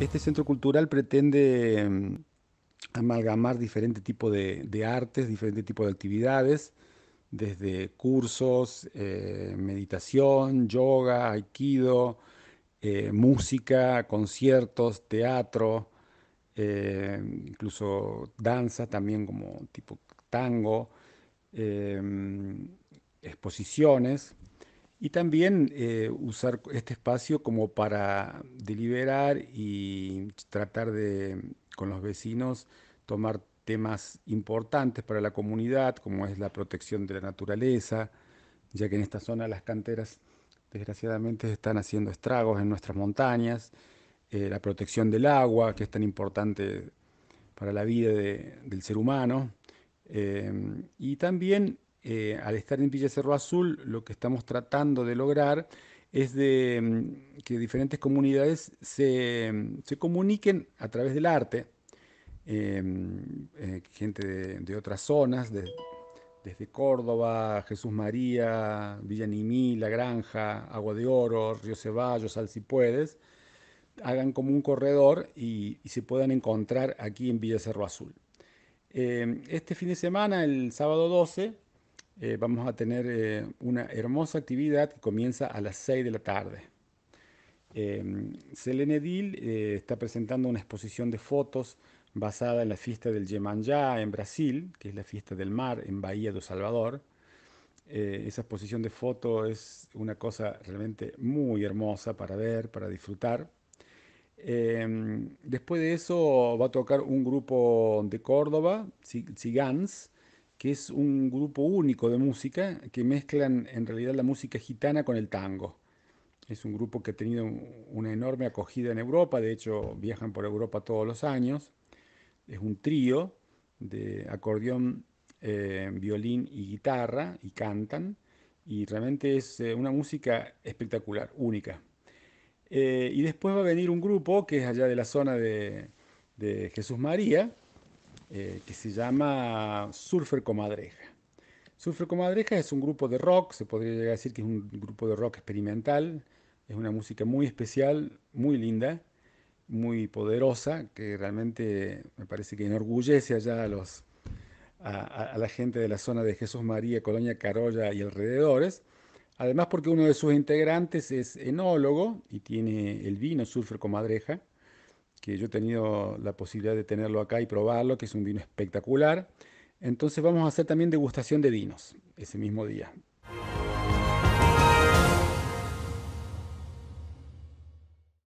Este centro cultural pretende mm, amalgamar diferentes tipos de, artes, diferentes tipos de actividades, desde cursos, eh, meditación, yoga, aikido, eh, música, conciertos, teatro, eh, incluso danza también como tipo tango, exposiciones y también eh, usar este espacio como para deliberar y tratar de, con los vecinos, tomar temas importantes para la comunidad, como es la protección de la naturaleza, ya que en esta zona las canteras desgraciadamente están haciendo estragos en nuestras montañas, eh, la protección del agua, que es tan importante para la vida del ser humano, eh, y también eh, al estar en Villa Cerro Azul, lo que estamos tratando de lograr es mm, que diferentes comunidades mm, se, comuniquen a través del arte, eh, mm, eh, gente de, otras zonas, desde Córdoba, Jesús María, Villa La Granja, Agua de Oro, Río Ceballos, Sal si hagan como un corredor y, se puedan encontrar aquí en Villa Cerro Azul. este fin de semana, el sábado 12, eh, vamos a tener eh, una hermosa actividad que comienza a las 6 de la tarde. Em, Selene Dil eh, está presentando una exposición de fotos basada en la fiesta del Yemanjá en Brasil, que es la fiesta del mar en Bahía de Salvador. esa exposición de fotos es una cosa realmente muy hermosa para ver, para disfrutar. Em, después de eso va a tocar un grupo de Córdoba, Cigans, que es un grupo único de música que mezclan en realidad la música gitana con el tango. Es un grupo que ha tenido una enorme acogida en Europa, de hecho viajan por Europa todos los años. Es un trío de acordeón, eh, violín y guitarra y cantan. Y realmente es eh, una música espectacular, única. Eh, y después va a venir un grupo que es allá de la zona de Jesús María, eh, que se llama Surfer Comadreja. Surfer Comadreja es un grupo de rock, se podría llegar a decir que es un grupo de rock experimental, es una música muy especial, muy linda, muy poderosa, que realmente me parece que enorgullece allá a, a la gente de la zona de Jesús María, Colonia Carolla y alrededores. Además porque uno de sus integrantes es enólogo y tiene el vino Surfer Comadreja, que yo he tenido la posibilidad de tenerlo acá y probarlo, que es un vino espectacular. Entonces vamos a hacer también degustación de vinos ese mismo día.